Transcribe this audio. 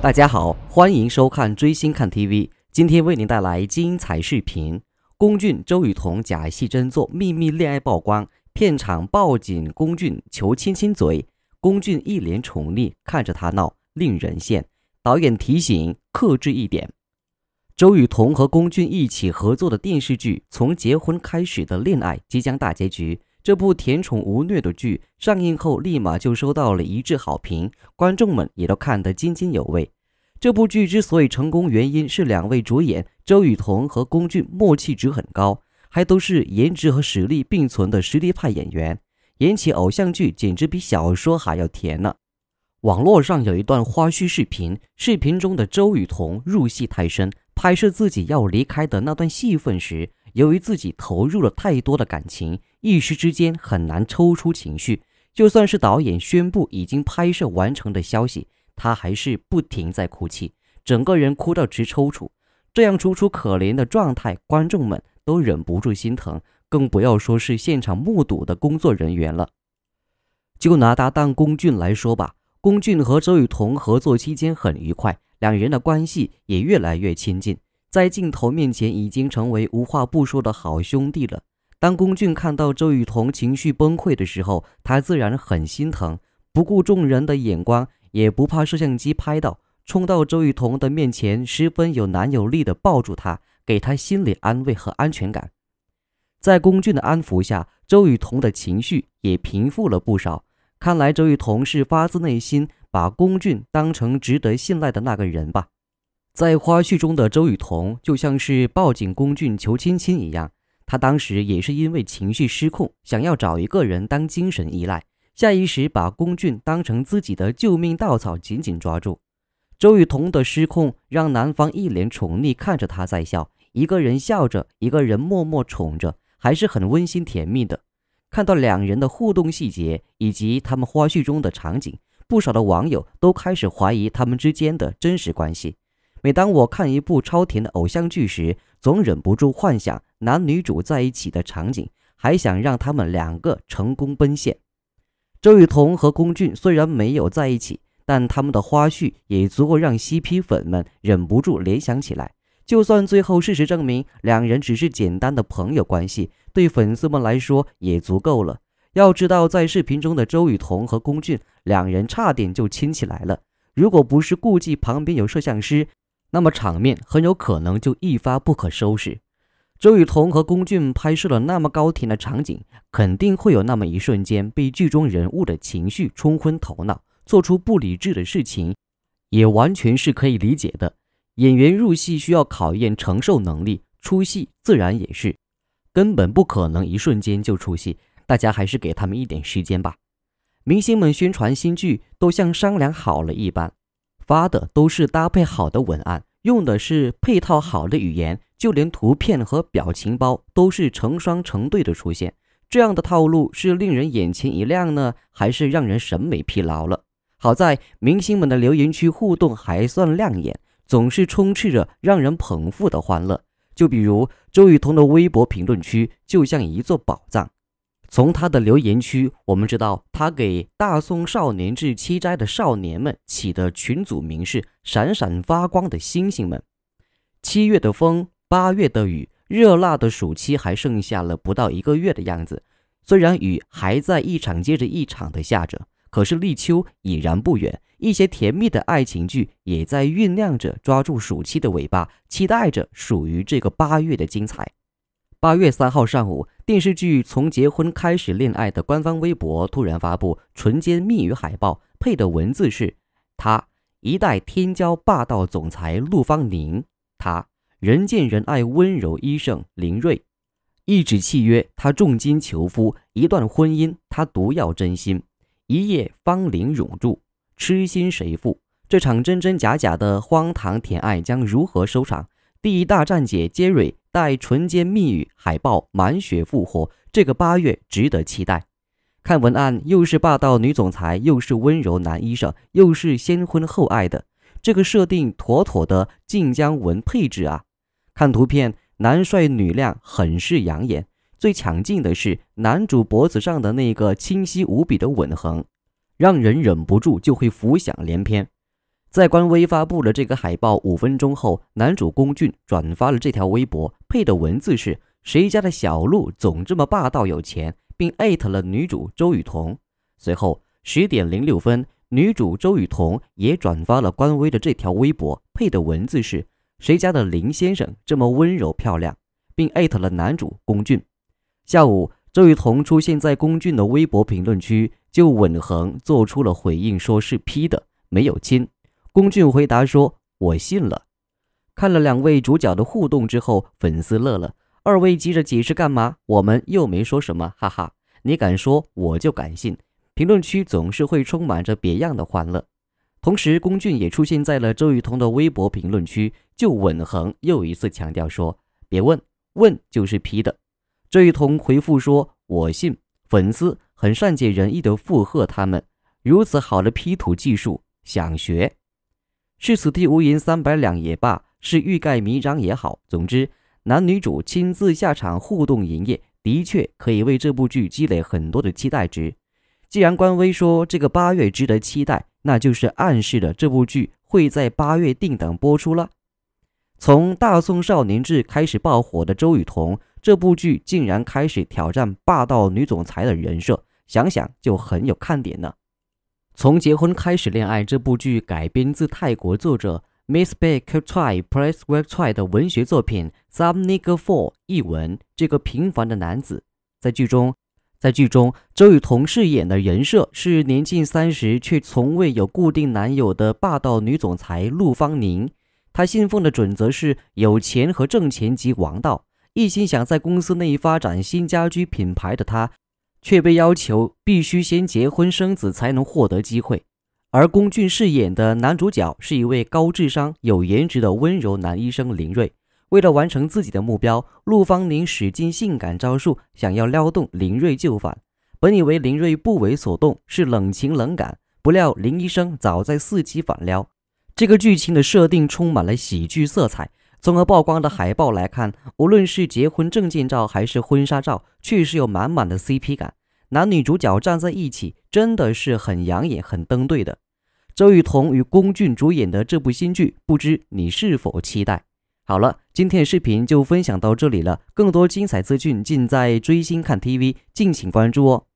大家好，欢迎收看追星看 TV，今天为您带来精彩视频。龚俊、周雨彤假戏真做，秘密恋爱曝光，片场抱紧龚俊求亲亲嘴，龚俊一脸宠溺看着他闹，令人羡。导演提醒，克制一点。周雨彤和龚俊一起合作的电视剧《从结婚开始的恋爱》即将大结局。这部甜宠无虐的剧上映后，立马就收到了一致好评，观众们也都看得津津有味。这部剧之所以成功，原因是两位主演周雨彤和龚俊默契值很高，还都是颜值和实力并存的实力派演员，演起偶像剧简直比小说还要甜呢。网络上有一段花絮视频，视频中的周雨彤入戏太深，拍摄自己要离开的那段戏份时，由于自己投入了太多的感情。一时之间很难抽出情绪，就算是导演宣布已经拍摄完成的消息，他还是不停在哭泣，整个人哭到直抽搐。这样楚楚可怜的状态，观众们都忍不住心疼，更不要说是现场目睹的工作人员了。就拿他当龚俊来说吧，龚俊和周雨彤合作期间很愉快，两人的关系也越来越亲近，在镜头面前已经成为无话不说的好兄弟了。当龚俊看到周雨彤情绪崩溃的时候，他自然很心疼，不顾众人的眼光，也不怕摄像机拍到，冲到周雨彤的面前，十分有男友力的抱住她，给她心理安慰和安全感。在龚俊的安抚下，周雨彤的情绪也平复了不少。看来周雨彤是发自内心把龚俊当成值得信赖的那个人吧。在花絮中的周雨彤就像是抱紧龚俊求亲亲一样。他当时也是因为情绪失控，想要找一个人当精神依赖，下意识把龚俊当成自己的救命稻草，紧紧抓住。周雨彤的失控让男方一脸宠溺看着她在笑，一个人笑着，一个人默默宠着，还是很温馨甜蜜的。看到两人的互动细节以及他们花絮中的场景，不少的网友都开始怀疑他们之间的真实关系。每当我看一部超甜的偶像剧时，总忍不住幻想男女主在一起的场景，还想让他们两个成功奔现。周雨彤和龚俊虽然没有在一起，但他们的花絮也足够让 CP 粉们忍不住联想起来。就算最后事实证明两人只是简单的朋友关系，对粉丝们来说也足够了。要知道，在视频中的周雨彤和龚俊两人差点就亲起来了，如果不是顾忌旁边有摄像师，那么场面很有可能就一发不可收拾。周雨彤和龚俊拍摄了那么高甜的场景，肯定会有那么一瞬间被剧中人物的情绪冲昏头脑，做出不理智的事情，也完全是可以理解的。演员入戏需要考验承受能力，出戏自然也是，根本不可能一瞬间就出戏。大家还是给他们一点时间吧。明星们宣传新剧都像商量好了一般。发的都是搭配好的文案，用的是配套好的语言，就连图片和表情包都是成双成对的出现。这样的套路是令人眼前一亮呢，还是让人审美疲劳了？好在明星们的留言区互动还算亮眼，总是充斥着让人捧腹的欢乐。就比如周雨彤的微博评论区，就像一座宝藏。从他的留言区，我们知道他给大宋少年志七斋的少年们起的群组名是“闪闪发光的星星们”。七月的风，八月的雨，热辣的暑期还剩下了不到一个月的样子。虽然雨还在一场接着一场的下着，可是立秋已然不远。一些甜蜜的爱情剧也在酝酿着，抓住暑期的尾巴，期待着属于这个八月的精彩。八月三号上午，电视剧《从结婚开始恋爱》的官方微博突然发布纯奸蜜语海报，配的文字是：“他一代天骄霸道总裁陆芳宁，他人见人爱温柔医生林睿，一纸契约他重金求夫，一段婚姻他独要真心，一夜芳龄永驻，痴心谁负？这场真真假假的荒唐甜爱将如何收场？”第一大战姐杰瑞在唇间蜜语，海报满血复活，这个八月值得期待。看文案，又是霸道女总裁，又是温柔男医生，又是先婚后爱的，这个设定妥妥的晋江文配置啊。看图片，男帅女靓，很是养眼。最抢镜的是男主脖子上的那个清晰无比的吻痕，让人忍不住就会浮想联翩。在官微发布了这个海报五分钟后，男主龚俊转发了这条微博，配的文字是谁家的小鹿总这么霸道有钱，并艾特了女主周雨彤。随后十点零六分，女主周雨彤也转发了官微的这条微博，配的文字是谁家的林先生这么温柔漂亮，并艾特了男主龚俊。下午，周雨彤出现在龚俊的微博评论区，就吻痕做出了回应，说是 P 的，没有亲。龚俊回答说：“我信了。”看了两位主角的互动之后，粉丝乐了。二位急着解释干嘛？我们又没说什么，哈哈！你敢说我就敢信。评论区总是会充满着别样的欢乐。同时，龚俊也出现在了周雨彤的微博评论区，就吻痕又一次强调说：“别问，问就是批的。”周雨彤回复说：“我信。”粉丝很善解人意的附和他们。如此好的 P 图技术，想学？是此地无银三百两也罢，是欲盖弥彰也好。总之，男女主亲自下场互动营业，的确可以为这部剧积累很多的期待值。既然官微说这个八月值得期待，那就是暗示了这部剧会在八月定档播出了。从《大宋少年志》开始爆火的周雨彤，这部剧竟然开始挑战霸道女总裁的人设，想想就很有看点呢。从结婚开始恋爱这部剧改编自泰国作者 Miss Bakkrit p r e s e r t t r i 的文学作品《s a m n i g r Four》译文。这个平凡的男子在剧中，在剧中周雨彤饰演的人设是年近三十却从未有固定男友的霸道女总裁陆芳宁。她信奉的准则是有钱和挣钱即王道，一心想在公司内发展新家居品牌的她。却被要求必须先结婚生子才能获得机会，而龚俊饰演的男主角是一位高智商、有颜值的温柔男医生林睿。为了完成自己的目标，陆芳宁使尽性感招数，想要撩动林睿就范。本以为林睿不为所动，是冷情冷感，不料林医生早在伺机反撩。这个剧情的设定充满了喜剧色彩，从而曝光的海报来看，无论是结婚证件照还是婚纱照，确实有满满的 CP 感。男女主角站在一起真的是很养眼、很登对的。周雨彤与龚俊主演的这部新剧，不知你是否期待？好了，今天的视频就分享到这里了，更多精彩资讯尽在追星看 TV，敬请关注哦。